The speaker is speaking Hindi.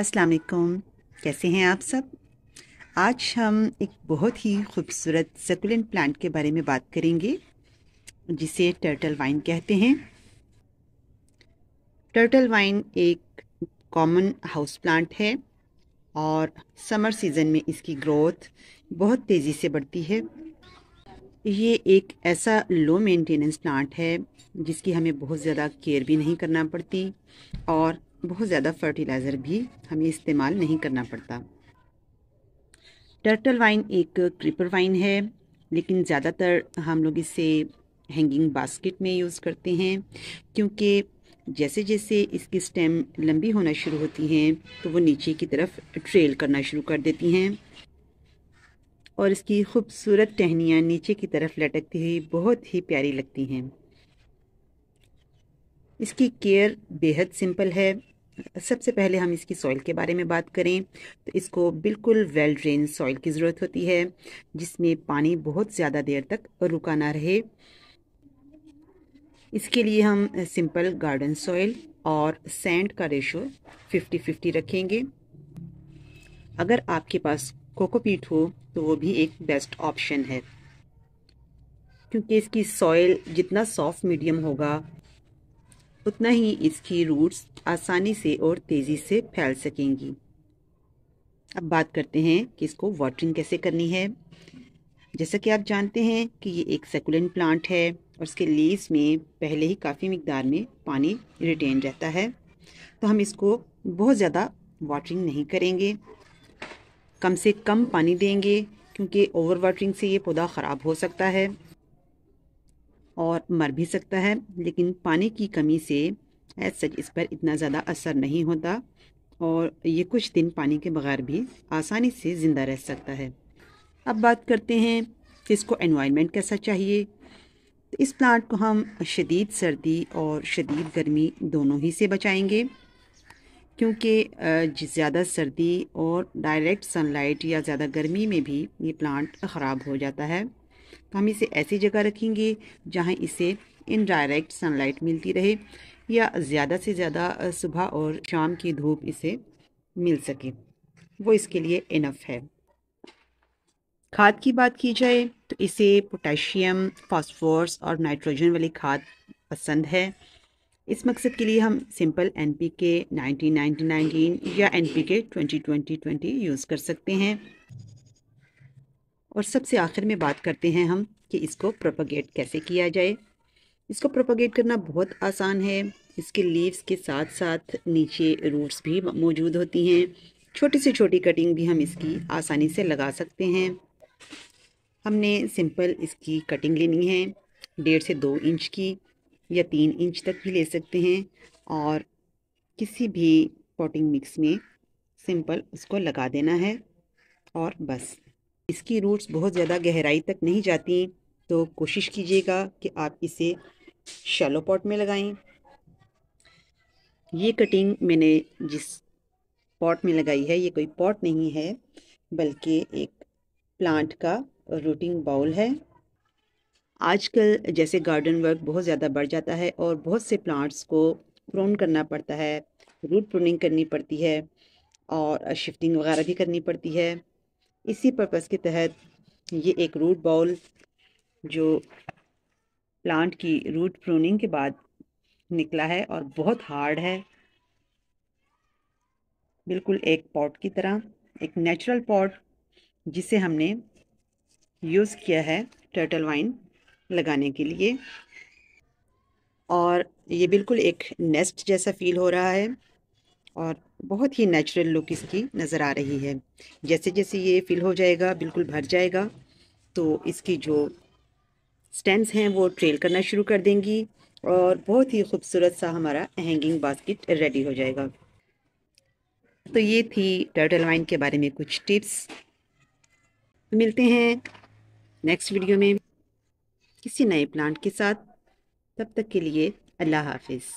अस्सलाम वालेकुम कैसे हैं आप सब आज हम एक बहुत ही खूबसूरत सकुलेंट प्लांट के बारे में बात करेंगे जिसे टर्टल वाइन कहते हैं टर्टल वाइन एक कॉमन हाउस प्लांट है और समर सीज़न में इसकी ग्रोथ बहुत तेज़ी से बढ़ती है ये एक ऐसा लो मेंटेनेंस प्लांट है जिसकी हमें बहुत ज़्यादा केयर भी नहीं करना पड़ती और बहुत ज़्यादा फर्टिलाइज़र भी हमें इस्तेमाल नहीं करना पड़ता टर्टल वाइन एक क्रीपर वाइन है लेकिन ज़्यादातर हम लोग इसे हैंगिंग बास्केट में यूज़ करते हैं क्योंकि जैसे जैसे इसकी स्टेम लंबी होना शुरू होती हैं तो वो नीचे की तरफ ट्रेल करना शुरू कर देती हैं और इसकी खूबसूरत टहनियाँ नीचे की तरफ लटकती हुई बहुत ही प्यारी लगती हैं इसकी केयर बेहद सिंपल है सबसे पहले हम इसकी सॉइल के बारे में बात करें तो इसको बिल्कुल वेल ड्रेन सॉइल की ज़रूरत होती है जिसमें पानी बहुत ज़्यादा देर तक रुका ना रहे इसके लिए हम सिंपल गार्डन सॉइल और सैंड का रेशो 50-50 रखेंगे अगर आपके पास कोकोपीट हो तो वो भी एक बेस्ट ऑप्शन है क्योंकि इसकी सॉइल जितना सॉफ्ट मीडियम होगा उतना ही इसकी रूट्स आसानी से और तेज़ी से फैल सकेंगी अब बात करते हैं कि इसको वाटरिंग कैसे करनी है जैसा कि आप जानते हैं कि ये एक सेकुलेंट प्लांट है और इसके लीव्स में पहले ही काफ़ी मकदार में पानी रिटेन रहता है तो हम इसको बहुत ज़्यादा वाटरिंग नहीं करेंगे कम से कम पानी देंगे क्योंकि ओवर वाटरिंग से ये पौधा ख़राब हो सकता है और मर भी सकता है लेकिन पानी की कमी से एज सच इस पर इतना ज़्यादा असर नहीं होता और ये कुछ दिन पानी के बगैर भी आसानी से ज़िंदा रह सकता है अब बात करते हैं कि इसको एनवायरनमेंट कैसा चाहिए तो इस प्लांट को हम शदीद सर्दी और शदीद गर्मी दोनों ही से बचाएंगे क्योंकि ज़्यादा सर्दी और डायरेक्ट सनलाइट या ज़्यादा गर्मी में भी ये प्लांट ख़राब हो जाता है तो हम इसे ऐसी जगह रखेंगे जहाँ इसे इनडायरेक्ट सनलाइट मिलती रहे या ज़्यादा से ज़्यादा सुबह और शाम की धूप इसे मिल सके वो इसके लिए इनफ है खाद की बात की जाए तो इसे पोटेशियम फॉस्फोरस और नाइट्रोजन वाली खाद पसंद है इस मकसद के लिए हम simple N P K nineteen nineteen या N P K twenty twenty twenty use कर सकते हैं और सबसे आखिर में बात करते हैं हम कि इसको प्रोपागेट कैसे किया जाए इसको प्रोपोगेट करना बहुत आसान है इसके लीव्स के साथ साथ नीचे रूट्स भी मौजूद होती हैं छोटी से छोटी कटिंग भी हम इसकी आसानी से लगा सकते हैं हमने सिंपल इसकी कटिंग लेनी है डेढ़ से दो इंच की या तीन इंच तक भी ले सकते हैं और किसी भी पॉटिंग मिक्स में सिंपल उसको लगा देना है और बस इसकी रूट्स बहुत ज़्यादा गहराई तक नहीं जाती तो कोशिश कीजिएगा कि आप इसे शैलो पॉट में लगाएं ये कटिंग मैंने जिस पॉट में लगाई है ये कोई पॉट नहीं है बल्कि एक प्लांट का रूटिंग बाउल है आजकल जैसे गार्डन वर्क बहुत ज़्यादा बढ़ जाता है और बहुत से प्लांट्स को प्रोन करना पड़ता है रूट प्रोनिंग करनी पड़ती है और शिफ्टिंग वगैरह भी करनी पड़ती है इसी पर्पज़ के तहत ये एक रूट बाउल जो प्लांट की रूट प्रोनिंग के बाद निकला है और बहुत हार्ड है बिल्कुल एक पॉट की तरह एक नेचुरल पॉट जिसे हमने यूज़ किया है टर्टल वाइन लगाने के लिए और ये बिल्कुल एक नेस्ट जैसा फील हो रहा है और बहुत ही नेचुरल लुक इसकी नज़र आ रही है जैसे जैसे ये फिल हो जाएगा बिल्कुल भर जाएगा तो इसकी जो स्टेम्स हैं वो ट्रेल करना शुरू कर देंगी और बहुत ही खूबसूरत सा हमारा हैंगिंग बास्केट रेडी हो जाएगा तो ये थी टर्टल वाइन के बारे में कुछ टिप्स मिलते हैं नेक्स्ट वीडियो में किसी नए प्लांट के साथ तब तक के लिए अल्लाह हाफिज़